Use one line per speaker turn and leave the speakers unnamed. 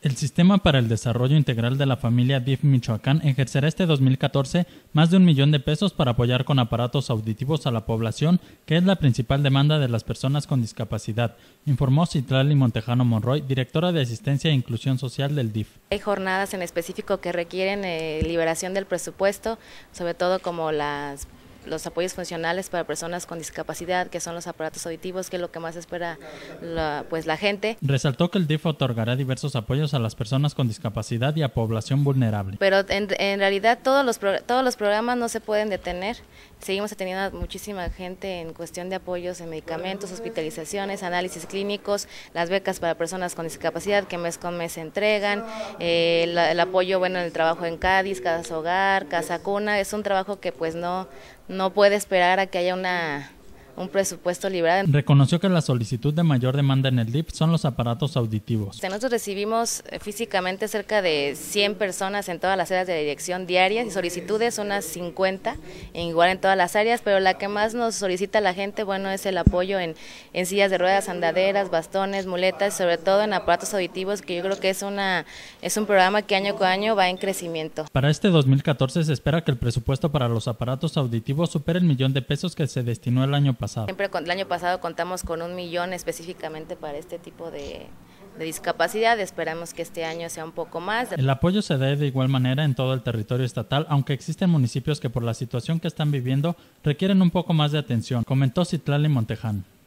El Sistema para el Desarrollo Integral de la Familia DIF Michoacán ejercerá este 2014 más de un millón de pesos para apoyar con aparatos auditivos a la población, que es la principal demanda de las personas con discapacidad, informó y Montejano Monroy, directora de Asistencia e Inclusión Social del DIF.
Hay jornadas en específico que requieren eh, liberación del presupuesto, sobre todo como las los apoyos funcionales para personas con discapacidad, que son los aparatos auditivos, que es lo que más espera la, pues, la gente.
Resaltó que el DIF otorgará diversos apoyos a las personas con discapacidad y a población vulnerable.
Pero en, realidad todos los, todos los programas no se pueden detener. Seguimos teniendo a muchísima gente en cuestión de apoyos en medicamentos, hospitalizaciones, análisis clínicos, las becas para personas con discapacidad que mes con mes se entregan, eh, el, apoyo bueno en el trabajo en Cádiz, Casa Hogar, Casa Cuna, es un trabajo que pues no no puede esperar a que haya una un presupuesto liberado.
Reconoció que la solicitud de mayor demanda en el DIP son los aparatos auditivos.
Nosotros recibimos eh, físicamente cerca de 100 personas en todas las áreas de dirección diarias y solicitudes unas 50, igual en todas las áreas, pero la que más nos solicita la gente, bueno, es el apoyo en, sillas de ruedas, andaderas, bastones, muletas, sobre todo en aparatos auditivos, que yo creo que es, una, es un programa que año con año va en crecimiento.
Para este 2014 se espera que el presupuesto para los aparatos auditivos supere el millón de pesos que se destinó el año pasado Siempre
el año pasado contamos con un millón específicamente para este tipo de, discapacidad. Esperamos que este año sea un poco más. El
apoyo se da de igual manera en todo el territorio estatal, aunque existen municipios que por la situación que están viviendo requieren un poco más de atención, comentó Citlali Montejano.